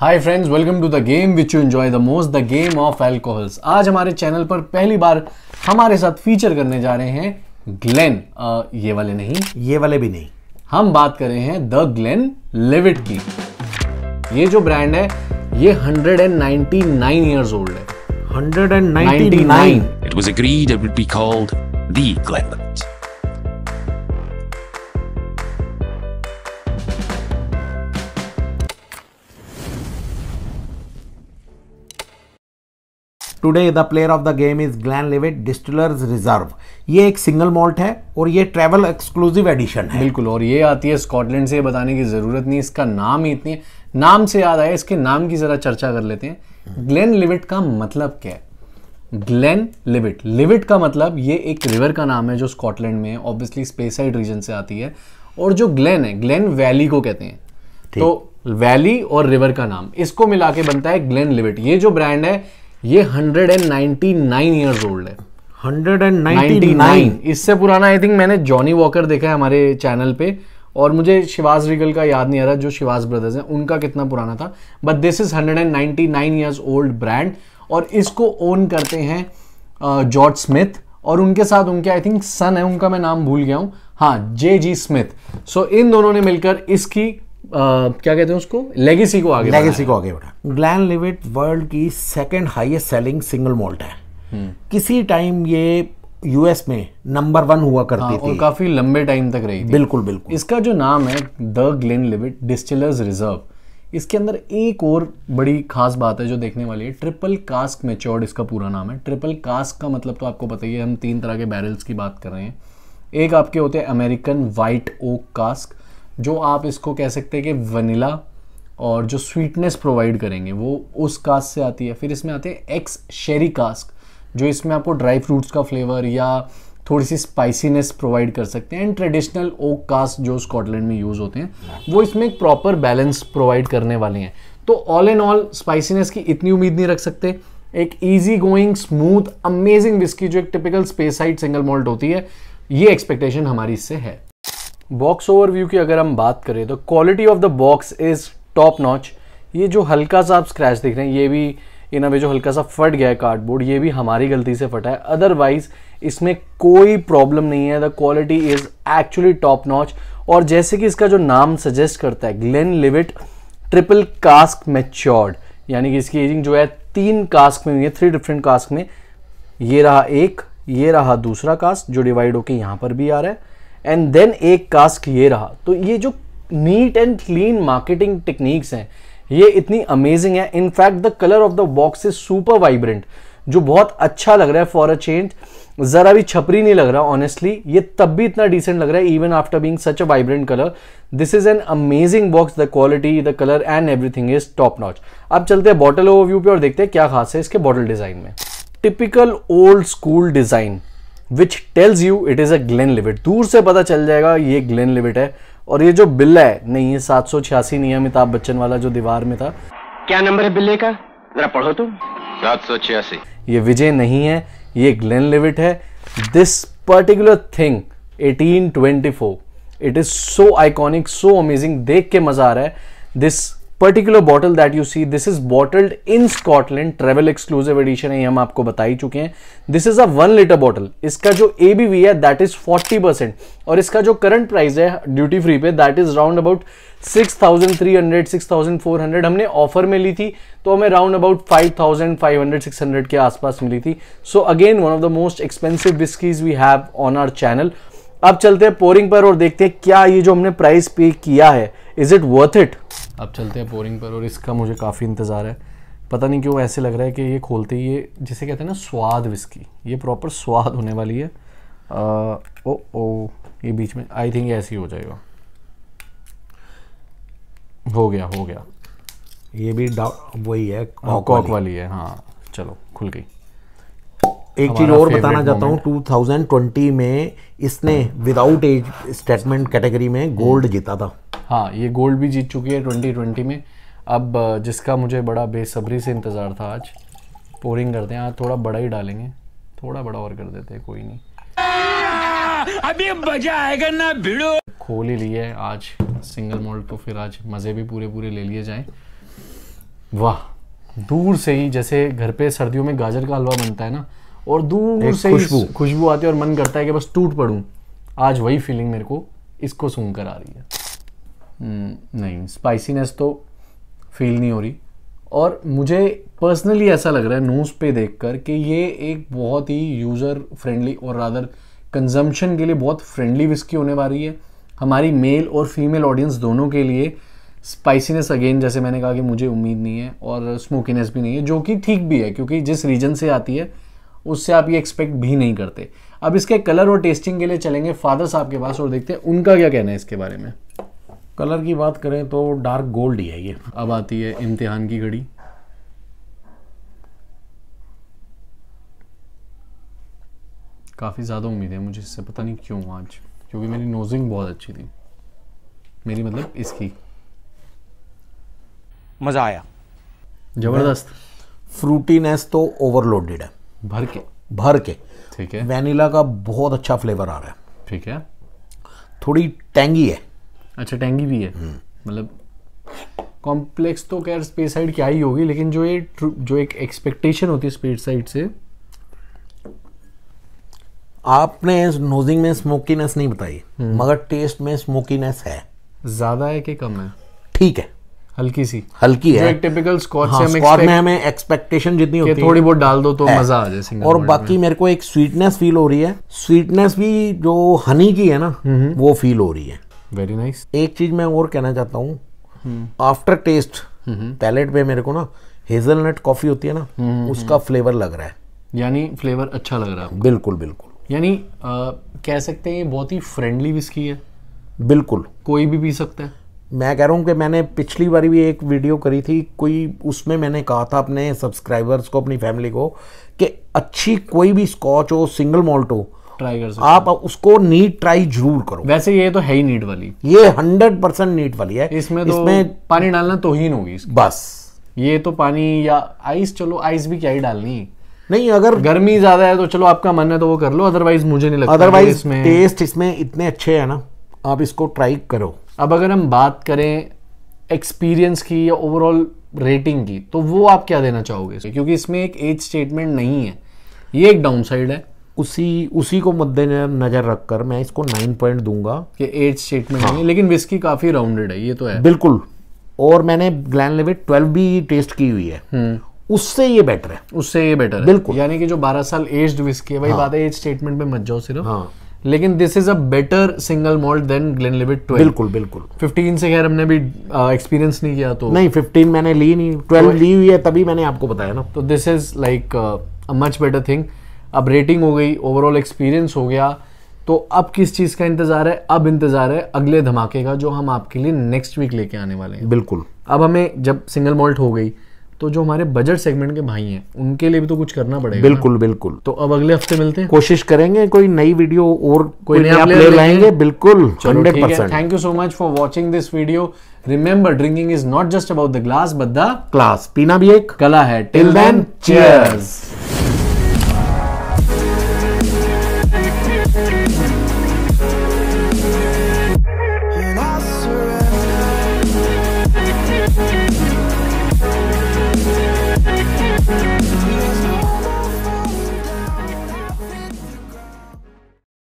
Hi friends welcome to the game which you enjoy the most the game of alcohols आज हमारे channel पर पहली बार हमारे साथ फीचर करने जा रहे हैं ग्लेन ये वाले नहीं ये वाले भी नहीं हम बात कर रहे हैं द ग्लेन लेविट की ये जो ब्रांड है ये 199 इयर्स ओल्ड है 199 it was agreed it would be called the Glen today the player of the game is Glenlivet distillers reserve ये एक सिंगल मॉल्ट है और ये ट्रेवल एक्सक्लूसिव एडिशन है बिल्कुल और ये आती है स्कॉटलैंड से बताने की ज़रूरत नहीं इसका नाम ही इतनी नाम से याद आया इसके नाम की ज़रा चर्चा कर लेते हैं ग्लैन लिविट का मतलब क्या है ग्लेन लिविट लिविट का मतलब ये एक रिवर का नाम है जो स्कॉटलैंड में ऑब्वियसली स्पेसाइड रीजन से आती है और जो ग्लेन है ग्लेन वैली को कहते हैं तो वैली और रिवर का नाम इसको मिला के बनता है ग्लेन लिविट ये जो ब्रांड है ये 199 इयर्स ओल्ड है 199 इससे पुराना आई थिंक मैंने जॉनी वॉकर देखा है हमारे चैनल पे और मुझे शिवाज रिगल का याद नहीं आ रहा जो शिवाज ब्रदर्स हैं उनका कितना पुराना था but this is 199 years old brand और इसको ओन करते हैं जॉर्ज स्मिथ और उनके साथ उनके आई थिंक सन है उनका मैं नाम भूल गया हूँ हाँ जे जी स्मिथ सो इन दोनों ने मिलकर इसकी क्या कहते हैं उसको लेगेसी को आगे लेगेसी को आगे बढ़ा ग्लैन लिविट वर्ल्ड की second highest selling single malt है हम्म। किसी टाइम ये यूएस में नंबर वन हुआ करती हाँ, थी और काफी लंबे टाइम तक रही थी बिल्कुल बिल्कुल इसका जो नाम है the Glenlivet distillers reserve इसके अंदर एक और बड़ी खास बात है जो देखने वाली है ट्रिपल कास्क मेच्योर्ड इसका पूरा नाम है ट्रिपल कास्क का मतलब तो आपको पता ही है हम तीन तरह के बैरल्स की बात कर रहे हैं एक आपके होते हैं अमेरिकन वाइट ओक कास्क जो आप इसको कह सकते हैं कि वनीला और जो स्वीटनेस प्रोवाइड करेंगे वो उस कास्ट से आती है फिर इसमें आते हैं एक्स शेरी कास्क जो इसमें आपको ड्राई फ्रूट्स का फ्लेवर या थोड़ी सी स्पाइसीनेस प्रोवाइड कर सकते हैं एंड ट्रेडिशनल ओक कास्ट जो स्कॉटलैंड में यूज़ होते हैं वो इसमें एक प्रॉपर बैलेंस प्रोवाइड करने वाले हैं तो ऑल एंड ऑल स्पाइसीनेस की इतनी उम्मीद नहीं रख सकते एक easy going smooth amazing whisky जो एक typical Speyside single malt होती है ये एक्सपेक्टेशन हमारी इससे है बॉक्स ओवर व्यू की अगर हम बात करें तो quality of the box is top notch ये जो हल्का सा आप स्क्रैच देख रहे हैं ये भी इन अभी जो हल्का सा फट गया है कार्डबोर्ड ये भी हमारी गलती से फटा है अदरवाइज इसमें कोई प्रॉब्लम नहीं है the quality is actually top notch और जैसे कि इसका जो नाम सजेस्ट करता है Glenlivet triple cask matured यानी कि इसकी एजिंग जो है तीन कास्क में हुई है थ्री डिफरेंट कास्क में ये रहा एक ये रहा दूसरा कास्क जो डिवाइड होके यहाँ पर भी आ रहा है एंड देन एक कास्क ये रहा तो ये जो neat and clean marketing techniques हैं ये इतनी अमेजिंग है in fact the colour of the box is super vibrant जो बहुत अच्छा लग रहा है फॉर अ चेंज ज़रा भी छपरी नहीं लग रहा ऑनेस्टली ये तब भी इतना डिसेंट लग रहा है even after being such a vibrant colour this is an amazing box the quality the colour and everything is top notch अब चलते हैं बॉटल ओवरव्यू पे और देखते हैं क्या खास है इसके बॉटल डिज़ाइन में typical old school design which tells you it is a Glenlivet दूर से पता चल जाएगा ये ग्लेन लिविट है और ये जो बिल्ला है नहीं ये सात सौ छियासी नहीं है अमिताभ बच्चन वाला जो दीवार में था क्या नंबर है बिल्ले का जरा पढ़ो तुम तो। सात सौ छियासी ये विजय नहीं है ये ग्लेन लिविट है this particular thing 1824 it is so iconic so amazing देख के मज़ा आ रहा है this particular bottle that you see this is bottled in Scotland travel exclusive edition है हम आपको बता ही चुके हैं this is a one litre bottle इसका जो वी है दैट इज फोर्टी परसेंट और इसका जो करंट प्राइस है ड्यूटी फ्री पे that is round about six six thousand thousand three hundred four hundred हमने ऑफर में ली थी तो हमें round about five five thousand hundred six hundred के आसपास मिली थी so again one of the most expensive whiskies we have on our channel अब चलते हैं पोरिंग पर और देखते हैं क्या ये जो हमने प्राइस पे किया है इज इट वर्थ इट अब चलते हैं पोरिंग पर और इसका मुझे काफ़ी इंतज़ार है पता नहीं क्यों ऐसे लग रहा है कि ये खोलते ही ये जिसे कहते हैं ना स्वाद विस्की ये प्रॉपर स्वाद होने वाली है आ, ओ ओ ये बीच में आई थिंक ऐसे ही हो जाएगा हो गया हो गया ये भी वही है हाँ, कॉक वाली है हाँ चलो खुल गई एक चीज़ और बताना चाहता हूँ 2020 में इसने विदाउट एज स्टेटमेंट कैटेगरी में गोल्ड हम्म। जीता था हाँ ये गोल्ड भी जीत चुकी है 2020 में अब जिसका मुझे बड़ा बेसब्री से इंतज़ार था आज पोरिंग करते हैं हाँ, थोड़ा बड़ा ही डालेंगे थोड़ा बड़ा और कर देते हैं कोई नहीं अभी मजा आएगा ना भिड़ो खोल ही लिए आज सिंगल मोल्ड तो फिर आज मज़े भी पूरे पूरे ले लिए जाए वाह दूर से ही जैसे घर पे सर्दियों में गाजर का हलवा बनता है ना और दूर से खुशबू खुशबू आती है और मन करता है कि बस टूट पड़ूँ आज वही फीलिंग मेरे को इसको सुनकर कर आ रही है हम्म, नहीं स्पाइसीनेस तो फील नहीं हो रही और मुझे पर्सनली ऐसा लग रहा है नोज़ पे देखकर कि ये एक बहुत ही यूज़र फ्रेंडली और रादर कंजम्पशन के लिए बहुत फ्रेंडली विस्की होने वाली है हमारी मेल और फीमेल ऑडियंस दोनों के लिए स्पाइसीनेस अगेन जैसे मैंने कहा कि मुझे उम्मीद नहीं है और स्मोकीनेस भी नहीं है जो कि ठीक भी है क्योंकि जिस रीजन से आती है उससे आप ये एक्सपेक्ट भी नहीं करते अब इसके कलर और टेस्टिंग के लिए चलेंगे फादर साहब के पास और देखते हैं उनका क्या कहना है इसके बारे में कलर की बात करें तो डार्क गोल्ड ही है ये अब आती है इम्तिहान की घड़ी काफ़ी ज़्यादा उम्मीद है मुझे इससे पता नहीं क्यों आज क्योंकि मेरी नोजिंग बहुत अच्छी थी मेरी मतलब इसकी मज़ा आया ज़बरदस्त फ्रूटीनेस तो ओवरलोडेड है भर के भर के ठीक है वैनिला का बहुत अच्छा फ्लेवर आ रहा है ठीक है थोड़ी टेंगी है अच्छा टेंगी भी है हम्म। मतलब कॉम्प्लेक्स तो खैर स्पेस साइड क्या ही होगी लेकिन जो ये जो एक एक्सपेक्टेशन होती है स्पेस साइड से आपने नोजिंग में स्मोकीनेस नहीं बताई हम्म। मगर टेस्ट में स्मोकीनेस है ज़्यादा है कि कम है ठीक है हल्की सी हल्की है टिपिकल स्कॉच हाँ, से में हमें एक्सपेक्टेशन जितनी होती है थोड़ी बहुत डाल दो तो मजा आ जाए और बाकी मेरे को एक स्वीटनेस फील हो रही है स्वीटनेस भी जो हनी की है ना वो फील हो रही है वेरी नाइस nice. एक चीज मैं और कहना चाहता हूँ आफ्टर टेस्ट पैलेट पे मेरे को ना हेजलनट कॉफी होती है ना उसका फ्लेवर लग रहा है यानी फ्लेवर अच्छा लग रहा है बिल्कुल बिल्कुल यानी कह सकते हैं ये बहुत ही फ्रेंडली विस्की है बिल्कुल कोई भी पी सकता है मैं कह रहा हूँ कि मैंने पिछली बारी भी एक वीडियो करी थी कोई उसमें मैंने कहा था अपने सब्सक्राइबर्स को अपनी फैमिली को कि अच्छी कोई भी स्कॉच हो सिंगल मॉल्ट हो ट्राई कर सकते आप उसको नीट ट्राई जरूर करो वैसे ये तो है ही नीट वाली ये हंड्रेड परसेंट नीट वाली है इसमें तो इसमें पानी डालना तो ही होगी बस ये तो पानी या आइस चलो आइस भी क्या ही डालनी नहीं अगर गर्मी ज्यादा है तो चलो आपका मन है तो वो कर लो अदरवाइज मुझे नहीं लगता अदरवाइज इसमें टेस्ट इसमें इतने अच्छे है ना आप इसको ट्राई करो अब अगर हम बात करें एक्सपीरियंस की या ओवरऑल रेटिंग की तो वो आप क्या देना चाहोगे क्योंकि इसमें एक एज स्टेटमेंट नहीं है ये एक डाउन साइड है उसी उसी को मद्देनजर रखकर मैं इसको नाइन पॉइंट दूंगा कि एज स्टेटमेंट हाँ। नहीं लेकिन विस्की काफ़ी राउंडेड है ये तो है बिल्कुल और मैंने ग्लैंड लेविट ट्वेल्व भी टेस्ट की हुई है हम्म। उससे ये बेटर है उससे ये बेटर है बिल्कुल यानी कि जो बारह साल एज्ड विस्की है वही हाँ। बात है एज स्टेटमेंट पे मत जाओ सिर्फ हाँ लेकिन this is a better single malt than Livet twelve बिल्कुल बिल्कुल फिफ्टीन से खैर हमने भी एक्सपीरियंस नहीं किया तो नहीं फिफ्टीन मैंने ली नहीं ट्वेल्व तो- ली हुई है तभी मैंने आपको बताया ना तो this is like a much better thing अब रेटिंग हो गई ओवरऑल एक्सपीरियंस हो गया तो अब किस चीज़ का इंतज़ार है अब इंतज़ार है अगले धमाके का जो हम आपके लिए नेक्स्ट वीक लेके आने वाले हैं बिल्कुल अब हमें जब सिंगल मॉल्ट हो गई तो जो हमारे बजट सेगमेंट के भाई हैं उनके लिए भी तो कुछ करना पड़ेगा बिल्कुल बिल्कुल तो अब अगले हफ्ते मिलते हैं कोशिश करेंगे कोई नई वीडियो और कोई, नया प्लेयर लाएंगे बिल्कुल thank you so much for watching this video remember drinking is not just about the glass but the class पीना भी एक कला है टिल देन चीयर्स